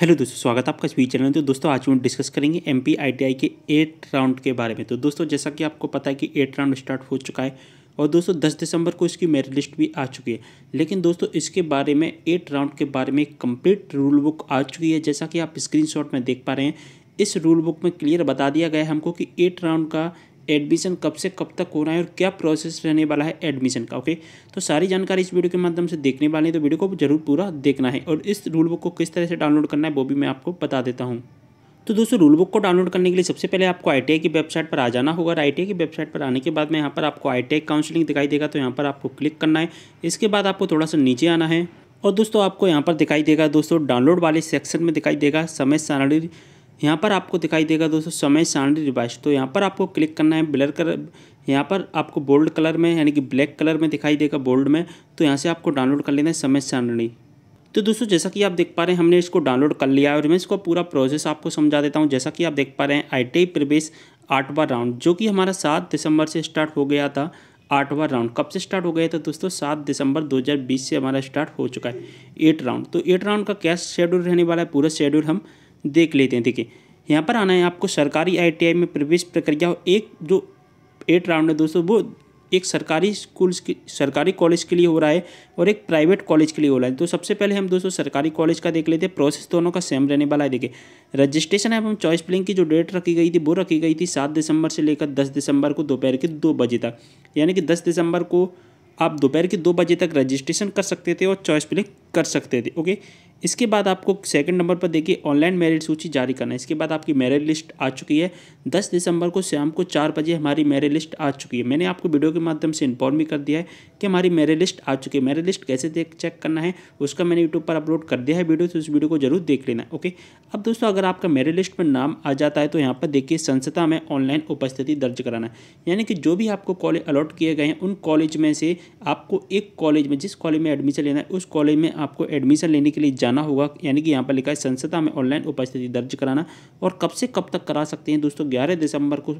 hello दोस्तों स्वागत है आपका इस चैनल में तो दोस्तों आज हम डिस्कस करेंगे एम पी के एट राउंड के बारे में तो दोस्तों जैसा कि आपको पता है कि एट राउंड स्टार्ट हो चुका है और दोस्तों 10 दिसंबर को इसकी मेरिट लिस्ट भी आ चुकी है लेकिन दोस्तों इसके बारे में एट राउंड के बारे में कंप्लीट रूल बुक आ चुकी है जैसा कि आप स्क्रीन में देख पा रहे हैं इस रूल बुक में क्लियर बता दिया गया है हमको कि एट राउंड का एडमिशन कब से कब तक हो रहा है और क्या प्रोसेस रहने वाला है एडमिशन का ओके तो सारी जानकारी इस वीडियो के माध्यम से देखने वाले हैं तो वीडियो को जरूर पूरा देखना है और इस रूल बुक को किस तरह से डाउनलोड करना है वो भी मैं आपको बता देता हूँ तो दोस्तों रूल बुक को डाउनलोड करने के लिए सबसे पहले आपको आई की वेबसाइट पर आ जाना होगा और आई की वेबसाइट पर आने के बाद में यहाँ पर आपको आई काउंसलिंग दिखाई देगा तो यहाँ पर आपको क्लिक करना है इसके बाद आपको थोड़ा सा नीचे आना है और दोस्तों आपको यहाँ पर दिखाई देगा दोस्तों डाउनलोड वाले सेक्शन में दिखाई देगा समय सारणी यहाँ पर आपको दिखाई देगा दोस्तों समय सारणी रिवाइज तो यहाँ पर आपको क्लिक करना है ब्लर कलर यहाँ पर आपको बोल्ड कलर में यानी कि ब्लैक कलर में दिखाई देगा बोल्ड में तो यहाँ से आपको डाउनलोड कर लेना है समय सारणी तो दोस्तों जैसा कि आप देख पा रहे हैं हमने इसको डाउनलोड कर लिया है और मैं इसको पूरा प्रोसेस आपको समझा देता हूँ जैसा कि आप देख पा रहे हैं आई प्रवेश आठवां राउंड जो कि हमारा सात दिसंबर से स्टार्ट हो गया था आठवां राउंड कब से स्टार्ट हो गया था दोस्तों सात दिसंबर 2020 से हमारा स्टार्ट हो चुका है एट राउंड तो एट राउंड का क्या शेड्यूल रहने वाला है पूरा शेड्यूल हम देख लेते हैं देखिए यहाँ पर आना है आपको सरकारी आई में प्रवेश प्रक्रिया एक जो एट राउंड है दोस्तों वो एक सरकारी स्कूल की सरकारी कॉलेज के लिए हो रहा है और एक प्राइवेट कॉलेज के लिए हो रहा है तो सबसे पहले हम दोस्तों सरकारी कॉलेज का देख लेते हैं प्रोसेस दोनों का सेम रहने वाला है देखिए रजिस्ट्रेशन है हम चॉइस प्लिंग की जो डेट रखी गई थी वो रखी गई थी सात दिसंबर से लेकर दस दिसंबर को दोपहर के दो बजे तक यानी कि दस दिसंबर को आप दोपहर के दो बजे तक रजिस्ट्रेशन कर सकते थे और चॉइस प्लिंग कर सकते थे ओके इसके बाद आपको सेकंड नंबर पर देखिए ऑनलाइन मेरिट सूची जारी करना है इसके बाद आपकी मेरिट लिस्ट आ चुकी है 10 दिसंबर को शाम को चार बजे हमारी मेरिट लिस्ट आ चुकी है मैंने आपको वीडियो के माध्यम से इन्फॉर्म भी कर दिया है कि हमारी मेरिट लिस्ट आ चुकी है मेरिट लिस्ट कैसे देख चेक करना है उसका मैंने यूट्यूब पर अपलोड कर दिया है वीडियो तो उस वीडियो को जरूर देख लेना ओके अब दोस्तों अगर आपका मेरिट लिस्ट में नाम आ जाता है तो यहाँ पर देखिए संस्था में ऑनलाइन उपस्थिति दर्ज कराना है यानी कि जो भी आपको कॉलेज अलॉट किए गए हैं उन कॉलेज में से आपको एक कॉलेज में जिस कॉलेज में एडमिशन लेना है उस कॉलेज में आपको एडमिशन लेने के लिए जाना होगा यानी कि यहाँ पर लिखा है संसदा में ऑनलाइन उपस्थिति दर्ज कराना और कब से कब तक करा सकते हैं दोस्तों ग्यारह दिसंबर को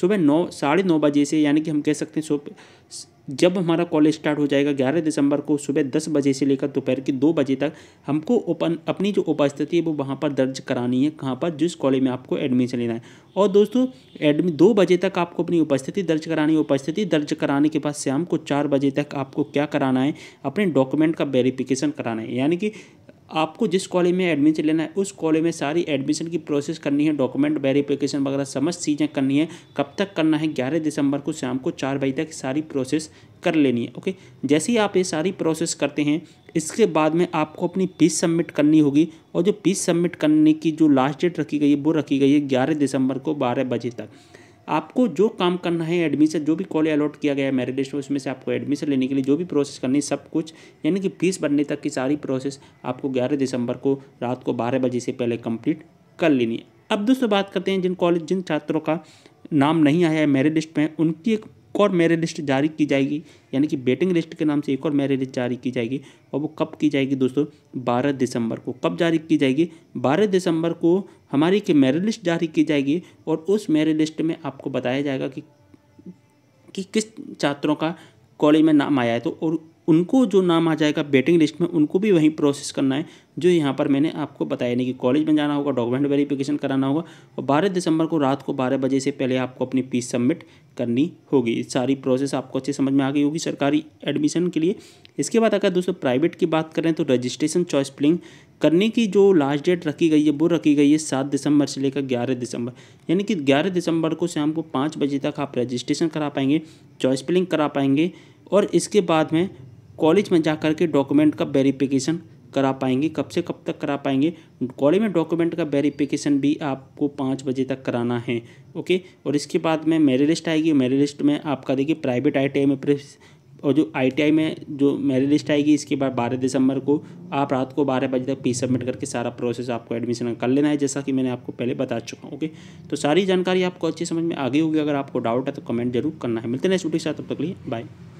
सुबह नौ साढ़े नौ बजे से यानी कि हम कह सकते हैं सुबह जब हमारा कॉलेज स्टार्ट हो जाएगा ग्यारह दिसंबर को सुबह दस बजे से लेकर दोपहर के दो बजे तक हमको ओपन अपनी जो उपस्थिति है वो वहाँ पर दर्ज करानी है कहाँ पर जिस कॉलेज में आपको एडमिशन लेना है और दोस्तों एडमि दो बजे तक आपको अपनी उपस्थिति दर्ज करानी है उपस्थिति दर्ज कराने के बाद शाम को चार बजे तक आपको क्या कराना है अपने डॉक्यूमेंट का वेरीफिकेशन कराना है यानी कि आपको जिस कॉलेज में एडमिशन लेना है उस कॉलेज में सारी एडमिशन की प्रोसेस करनी है डॉक्यूमेंट वेरिफिकेशन वगैरह समस्त चीज़ें करनी है कब तक करना है ग्यारह दिसंबर को शाम को चार बजे तक सारी प्रोसेस कर लेनी है ओके जैसे ही आप ये सारी प्रोसेस करते हैं इसके बाद में आपको अपनी फीस सबमिट करनी होगी और जो फीस सबमिट करने की जो लास्ट डेट रखी गई है वो रखी गई है ग्यारह दिसंबर को बारह बजे तक आपको जो काम करना है एडमिशन जो भी कॉलेज अलॉट किया गया है मेरिट लिस्ट में उसमें से आपको एडमिशन लेने के लिए जो भी प्रोसेस करनी है सब कुछ यानी कि फीस भरने तक की सारी प्रोसेस आपको ग्यारह दिसंबर को रात को बारह बजे से पहले कंप्लीट कर लेनी है अब दोस्तों बात करते हैं जिन कॉलेज जिन छात्रों का नाम नहीं आया है मेरिट लिस्ट में उनकी एक एक और मेरिट लिस्ट जारी की जाएगी यानी कि बेटिंग लिस्ट के नाम से एक और मेरिट लिस्ट जारी की जाएगी और वो कब की जाएगी दोस्तों बारह दिसंबर को कब जारी की जाएगी बारह दिसंबर को हमारी एक मेरिट लिस्ट जारी की जाएगी और उस मेरिट लिस्ट में आपको बताया जाएगा कि कि किस छात्रों का कॉलेज में नाम आया है तो और उनको जो नाम आ जाएगा वेटिंग लिस्ट में उनको भी वहीं प्रोसेस करना है जो यहाँ पर मैंने आपको बताया यानी कि कॉलेज में जाना होगा डॉक्यूमेंट वेरिफिकेशन कराना होगा और बारह दिसंबर को रात को बारह बजे से पहले आपको अपनी फीस सबमिट करनी होगी सारी प्रोसेस आपको अच्छे समझ में आ गई होगी सरकारी एडमिशन के लिए इसके बाद अगर दोस्तों प्राइवेट की बात करें तो रजिस्ट्रेशन चॉइस प्लिंग करने की जो लास्ट डेट रखी गई है वो रखी गई है सात दिसंबर से लेकर ग्यारह दिसंबर यानी कि ग्यारह दिसंबर को शाम को पाँच बजे तक आप रजिस्ट्रेशन करा पाएंगे चॉइस प्लिंग करा पाएंगे और इसके बाद में कॉलेज में जा कर के डॉक्यूमेंट का वेरीफिकेशन करा पाएंगे कब से कब तक करा पाएंगे कॉलेज में डॉक्यूमेंट का वेरीफिकेशन भी आपको पाँच बजे तक कराना है ओके और इसके बाद में मेरी लिस्ट आएगी मेरिट लिस्ट में आपका देखिए प्राइवेट आई में और जो आईटीआई में जो मेरी लिस्ट आएगी इसके बाद बारह दिसंबर को आप रात को बारह बजे तक पी सबमिट करके सारा प्रोसेस आपको एडमिशन कर लेना है जैसा कि मैंने आपको पहले बता चुका हूँ ओके तो सारी जानकारी आपको अच्छी समझ में आ गई होगी अगर आपको डाउट है तो कमेंट जरूर करना है मिलते हैं नेक्स्ट वीडियो के साथ तब तक लिए बाय